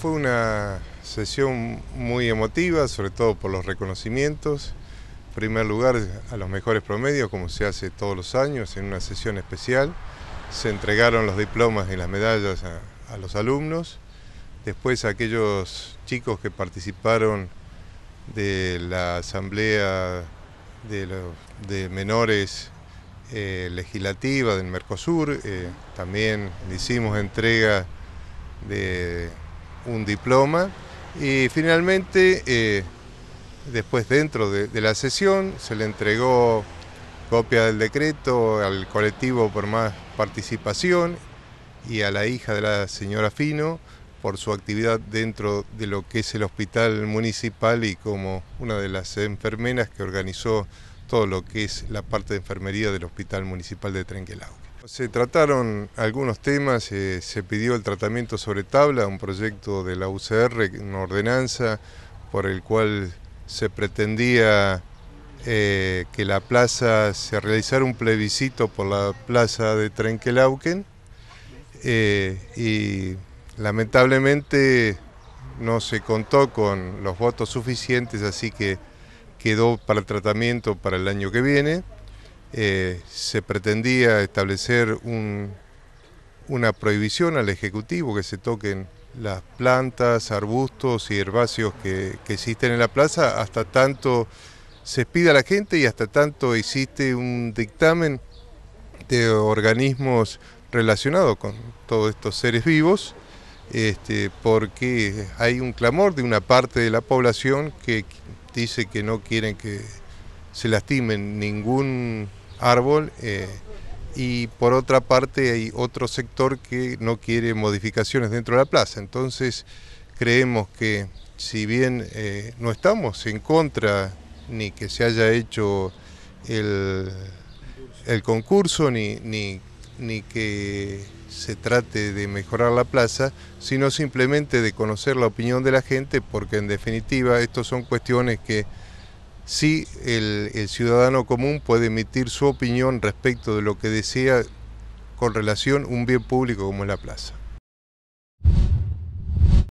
Fue una sesión muy emotiva, sobre todo por los reconocimientos. En primer lugar, a los mejores promedios, como se hace todos los años, en una sesión especial. Se entregaron los diplomas y las medallas a, los alumnos. Después, aquellos chicos que participaron de la asamblea de, menores eh, legislativa del Mercosur, eh, también le hicimos entrega de un diploma y finalmente eh, después dentro de, de, la sesión se le entregó copia del decreto al colectivo por más participación y a la hija de la señora Fino por su actividad dentro de lo que es el hospital municipal y como una de las enfermeras que organizó todo lo que es la parte de enfermería del hospital municipal de Trenquelauque. Se trataron algunos temas, eh, se pidió el tratamiento sobre tabla, un proyecto de la UCR, una ordenanza por el cual se pretendía eh, que la plaza, se realizara un plebiscito por la plaza de Trenquelauquen eh, y lamentablemente no se contó con los votos suficientes, así que quedó para tratamiento para el año que viene. Eh, se pretendía establecer una prohibición al Ejecutivo que se toquen las plantas, arbustos y herbáceos que, existen en la plaza hasta tanto se pida a la gente y hasta tanto existe un dictamen de organismos relacionados con todos estos seres vivos, este, porque hay un clamor de una parte de la población que dice que no quieren que se lastimen ningún árbol eh, y por otra parte hay otro sector que no quiere modificaciones dentro de la plaza. Entonces creemos que si bien eh, no estamos en contra ni que se haya hecho el, concurso ni, ni, ni que se trate de mejorar la plaza, sino simplemente de conocer la opinión de la gente, porque en definitiva estas son cuestiones que si el, ciudadano común puede emitir su opinión respecto de lo que desea con relación a un bien público como es la plaza.